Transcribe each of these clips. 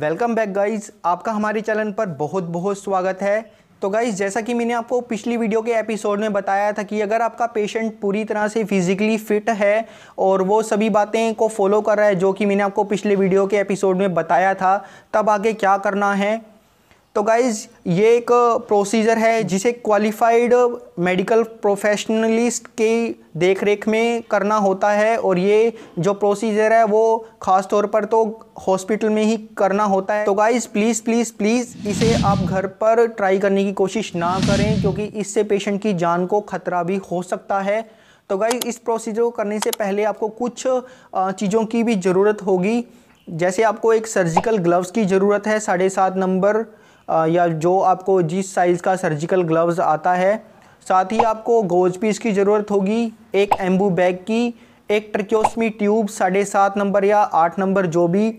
welcome back guys आपका हमारे channel पर बहुत बहुत स्वागत है तो गाइज जैसा कि मैंने आपको पिछली वीडियो के एपिसोड में बताया था कि अगर आपका पेशेंट पूरी तरह से फिज़िकली फिट है और वो सभी बातें को फॉलो कर रहा है जो कि मैंने आपको पिछले वीडियो के एपिसोड में बताया था तब आगे क्या करना है तो गाइज ये एक प्रोसीजर uh, है जिसे क्वालिफाइड मेडिकल प्रोफेशनलिस्ट की देखरेख में करना होता है और ये जो प्रोसीजर है वो ख़ास तौर पर तो हॉस्पिटल में ही करना होता है तो गाइज़ प्लीज़ प्लीज़ प्लीज़ इसे आप घर पर ट्राई करने की कोशिश ना करें क्योंकि इससे पेशेंट की जान को ख़तरा भी हो सकता है तो गाइज इस प्रोसीजर को करने से पहले आपको कुछ uh, चीज़ों की भी ज़रूरत होगी जैसे आपको एक सर्जिकल ग्लव्स की ज़रूरत है साढ़े सात नंबर या जो आपको जिस साइज़ का सर्जिकल ग्लव्स आता है साथ ही आपको गोज पीस की ज़रूरत होगी एक एम्बू बैग की एक ट्रक्योसमी ट्यूब साढ़े सात नंबर या आठ नंबर जो भी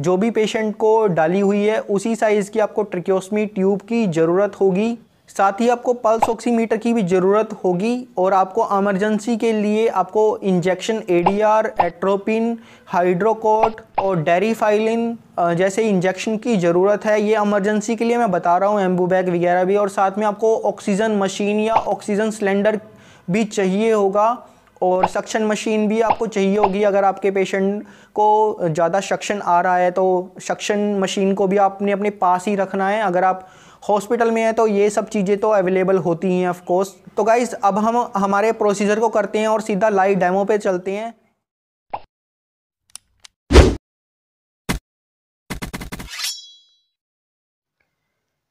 जो भी पेशेंट को डाली हुई है उसी साइज़ की आपको ट्रिक्योसमी ट्यूब की ज़रूरत होगी साथ ही आपको पल्स ऑक्सीमीटर की भी ज़रूरत होगी और आपको एमरजेंसी के लिए आपको इंजेक्शन एडीआर, एट्रोपिन हाइड्रोकोट और डेरीफाइलिन जैसे इंजेक्शन की ज़रूरत है ये एमरजेंसी के लिए मैं बता रहा हूँ एम्बूबैग वगैरह भी और साथ में आपको ऑक्सीजन मशीन या ऑक्सीजन सिलेंडर भी चाहिए होगा और सक्शन मशीन भी आपको चाहिए होगी अगर आपके पेशेंट को ज़्यादा सक्शन आ रहा है तो सक्शन मशीन को भी आपने अपने पास ही रखना है अगर आप हॉस्पिटल में है तो ये सब चीज़ें तो अवेलेबल होती हैं ऑफकोर्स तो गाइज़ अब हम हमारे प्रोसीजर को करते हैं और सीधा लाइव डेमो पे चलते हैं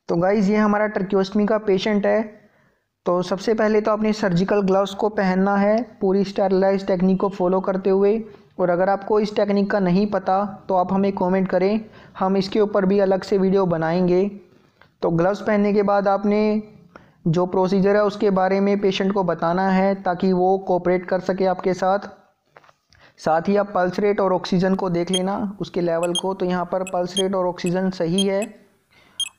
तो गाइज़ ये हमारा ट्रक्योस्टमी का पेशेंट है तो सबसे पहले तो आपने सर्जिकल ग्लव्स को पहनना है पूरी स्टेरलाइज टेक्निक को फॉलो करते हुए और अगर आपको इस टेक्निक का नहीं पता तो आप हमें कमेंट करें हम इसके ऊपर भी अलग से वीडियो बनाएंगे तो ग्लव्स पहनने के बाद आपने जो प्रोसीजर है उसके बारे में पेशेंट को बताना है ताकि वो कोऑपरेट कर सके आपके साथ साथ ही आप पल्स रेट और ऑक्सीजन को देख लेना उसके लेवल को तो यहाँ पर पल्स रेट और ऑक्सीजन सही है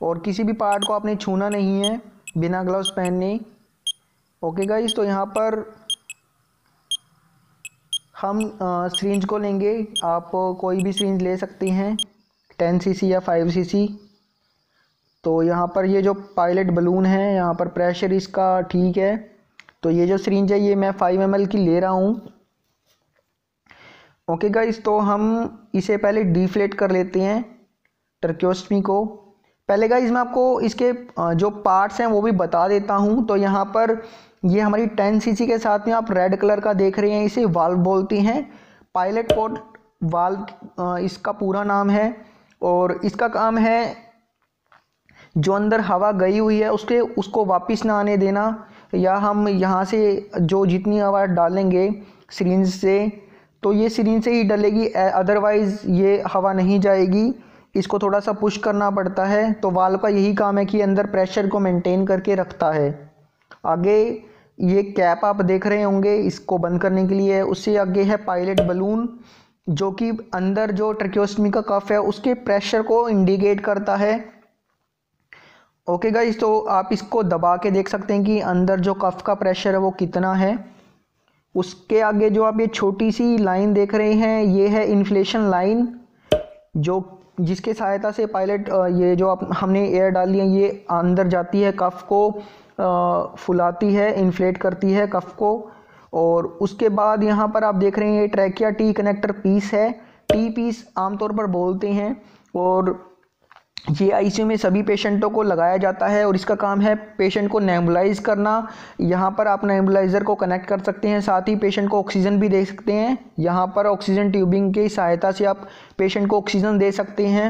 और किसी भी पार्ट को आपने छूना नहीं है बिना ग्लव्स पहनने ओके गाइस तो यहाँ पर हम सरिंज को लेंगे आप कोई भी सरिंज ले सकते हैं टेन सी या फाइव सी तो यहाँ पर ये जो पायलट बलून है यहाँ पर प्रेशर इसका ठीक है तो ये जो सरिंज है ये मैं फाइव एम की ले रहा हूँ ओके गाइस तो हम इसे पहले डिफ्लेट कर लेते हैं टर्क्योस्टमी को पहले गाइस मैं आपको इसके जो पार्ट्स हैं वो भी बता देता हूँ तो यहाँ पर ये हमारी टेन सीसी के साथ में आप रेड कलर का देख रहे हैं इसे वाल्व बोलती हैं पायलट पोर्ट वाल्व इसका पूरा नाम है और इसका काम है जो अंदर हवा गई हुई है उसके उसको वापस ना आने देना या हम यहाँ से जो जितनी हवा डालेंगे सिरिंज से तो ये सिरिंज से ही डलेगी अदरवाइज़ ये हवा नहीं जाएगी इसको थोड़ा सा पुश करना पड़ता है तो वाल का यही काम है कि अंदर प्रेशर को मेंटेन करके रखता है आगे ये कैप आप देख रहे होंगे इसको बंद करने के लिए उससे आगे है पायलट बलून जो कि अंदर जो ट्रिक्योस्टमी का कफ है उसके प्रेशर को इंडिकेट करता है ओके गाइज तो आप इसको दबा के देख सकते हैं कि अंदर जो कफ का प्रेशर है वो कितना है उसके आगे जो आप ये छोटी सी लाइन देख रहे हैं ये है इन्फ्लेशन लाइन जो जिसके सहायता से पायलट ये जो आप हमने एयर डाली है ये अंदर जाती है कफ को फुलाती है इन्फ्लेट करती है कफ को और उसके बाद यहाँ पर आप देख रहे हैं ये ट्रैकिया टी कनेक्टर पीस है टी पीस आमतौर पर बोलते हैं और ये आईसीयू में सभी पेशेंटों को लगाया जाता है और इसका काम है पेशेंट को नेबुलाइज करना यहाँ पर आप नेबुलाइज़र को कनेक्ट कर सकते हैं साथ ही पेशेंट को ऑक्सीजन भी दे सकते हैं यहाँ पर ऑक्सीजन ट्यूबिंग की सहायता से आप पेशेंट को ऑक्सीजन दे सकते हैं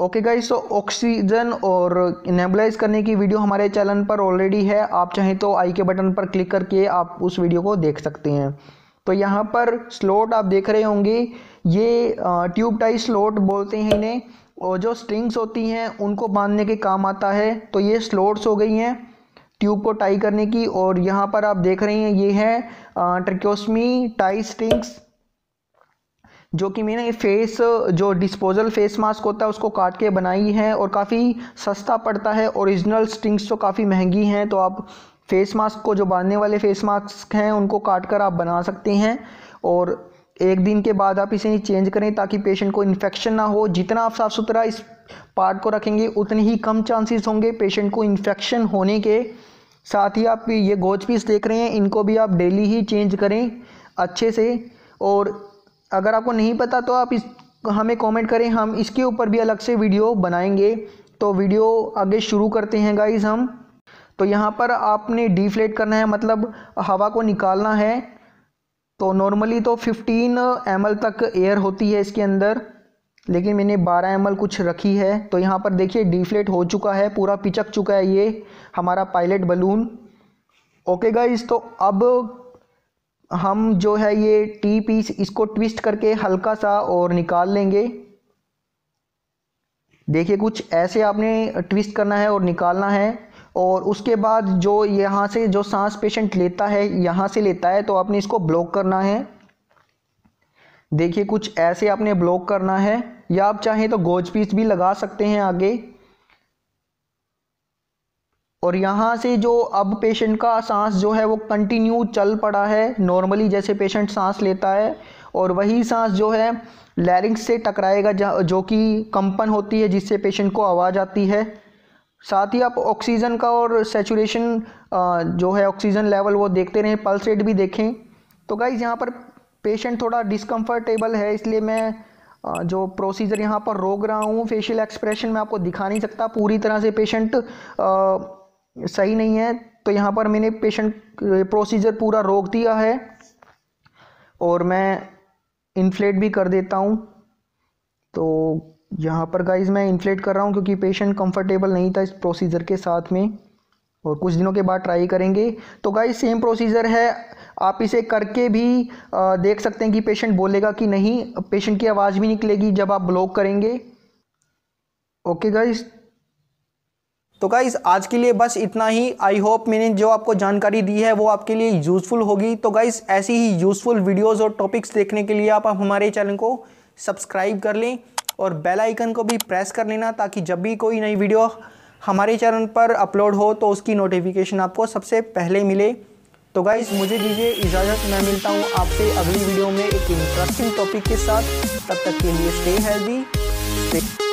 ओके गाइस तो ऑक्सीजन और नेबुलाइज करने की वीडियो हमारे चैनल पर ऑलरेडी है आप चाहें तो आई के बटन पर क्लिक करके आप उस वीडियो को देख सकते हैं तो यहाँ पर स्लोट आप देख रहे होंगे ये ट्यूब टाइप स्लोट बोलते हैं इन्हें और जो स्ट्रिंग्स होती हैं उनको बांधने के काम आता है तो ये स्लोट्स हो गई हैं ट्यूब को टाई करने की और यहाँ पर आप देख रहे हैं ये है ट्रिक्योसमी टाई स्ट्रिंग्स जो कि मैंने फेस जो डिस्पोजल फेस मास्क होता है उसको काट के बनाई है और काफ़ी सस्ता पड़ता है ओरिजिनल स्ट्रिंग्स तो काफ़ी महंगी हैं तो आप फेस मास्क को जो बांधने वाले फेस मास्क हैं उनको काट कर आप बना सकते हैं और एक दिन के बाद आप इसे चेंज करें ताकि पेशेंट को इन्फेक्शन ना हो जितना आप साफ़ सुथरा इस पार्ट को रखेंगे उतने ही कम चांसेस होंगे पेशेंट को इन्फेक्शन होने के साथ ही आप ये गोज पीस देख रहे हैं इनको भी आप डेली ही चेंज करें अच्छे से और अगर आपको नहीं पता तो आप इस हमें कमेंट करें हम इसके ऊपर भी अलग से वीडियो बनाएंगे तो वीडियो आगे शुरू करते हैं गाइज़ हम तो यहाँ पर आपने डिफ्लेट करना है मतलब हवा को निकालना है तो नॉर्मली तो 15 एम तक एयर होती है इसके अंदर लेकिन मैंने 12 एम कुछ रखी है तो यहाँ पर देखिए डिफ्लेट हो चुका है पूरा पिचक चुका है ये हमारा पायलट बलून ओके गाइज तो अब हम जो है ये टी पीस इसको ट्विस्ट करके हल्का सा और निकाल लेंगे देखिए कुछ ऐसे आपने ट्विस्ट करना है और निकालना है और उसके बाद जो यहाँ से जो सांस पेशेंट लेता है यहाँ से लेता है तो आपने इसको ब्लॉक करना है देखिए कुछ ऐसे आपने ब्लॉक करना है या आप चाहें तो गोज पीस भी लगा सकते हैं आगे और यहाँ से जो अब पेशेंट का सांस जो है वो कंटिन्यू चल पड़ा है नॉर्मली जैसे पेशेंट सांस लेता है और वही सांस जो है लैरिंग्स से टकराएगा जो कि कंपन होती है जिससे पेशेंट को आवाज़ आती है साथ ही आप ऑक्सीजन का और सेचुरेशन जो है ऑक्सीजन लेवल वो देखते रहें पल्स रेट भी देखें तो गाइज़ यहाँ पर पेशेंट थोड़ा डिस्कम्फर्टेबल है इसलिए मैं जो प्रोसीजर यहाँ पर रोक रहा हूँ फेशियल एक्सप्रेशन मैं आपको दिखा नहीं सकता पूरी तरह से पेशेंट सही नहीं है तो यहाँ पर मैंने पेशेंट प्रोसीजर पूरा रोक दिया है और मैं इन्फ्लेट भी कर देता हूँ तो यहाँ पर गाइज मैं इन्फ्लेट कर रहा हूँ क्योंकि पेशेंट कंफर्टेबल नहीं था इस प्रोसीजर के साथ में और कुछ दिनों के बाद ट्राई करेंगे तो गाइज सेम प्रोसीजर है आप इसे करके भी देख सकते हैं कि पेशेंट बोलेगा कि नहीं पेशेंट की आवाज़ भी निकलेगी जब आप ब्लॉक करेंगे ओके गाइज तो गाइज आज के लिए बस इतना ही आई होप मैंने जो आपको जानकारी दी है वो आपके लिए यूज़फुल होगी तो गाइज ऐसी ही यूज़फुल वीडियोज़ और टॉपिक्स देखने के लिए आप हमारे चैनल को सब्सक्राइब कर लें और बेल आइकन को भी प्रेस कर लेना ताकि जब भी कोई नई वीडियो हमारे चैनल पर अपलोड हो तो उसकी नोटिफिकेशन आपको सबसे पहले मिले तो गाइज़ मुझे दीजिए इजाज़त मैं मिलता हूँ आपसे अगली वीडियो में एक इंटरेस्टिंग टॉपिक के साथ तब तक के लिए स्टे हेल्दी स्टे